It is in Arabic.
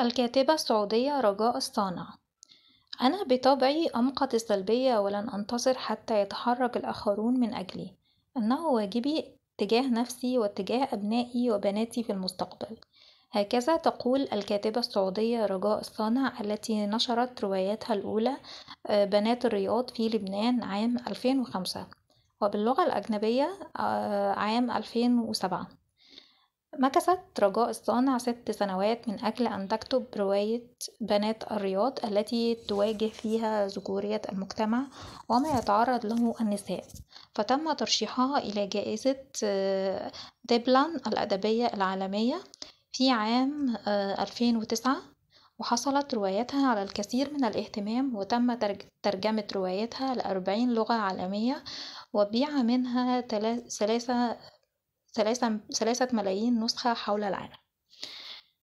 الكاتبة السعودية رجاء الصانع أنا بطبعي أمقت السلبية ولن أنتظر حتى يتحرك الآخرون من أجلي إنه واجبي تجاه نفسي وتجاه أبنائي وبناتي في المستقبل هكذا تقول الكاتبة السعودية رجاء الصانع التي نشرت روايتها الأولى آه، بنات الرياض في لبنان عام 2005 وباللغة الأجنبية آه، عام 2007 مكثت رجاء الصانع ست سنوات من أجل أن تكتب رواية بنات الرياض التي تواجه فيها ذكورية المجتمع وما يتعرض له النساء فتم ترشيحها إلى جائزة آه، ديبلان الأدبية العالمية في عام 2009 آه، وحصلت روايتها على الكثير من الاهتمام وتم ترجمة روايتها لأربعين لغة عالمية وبيع منها ثلاثة ثلاثة ملايين نسخة حول العالم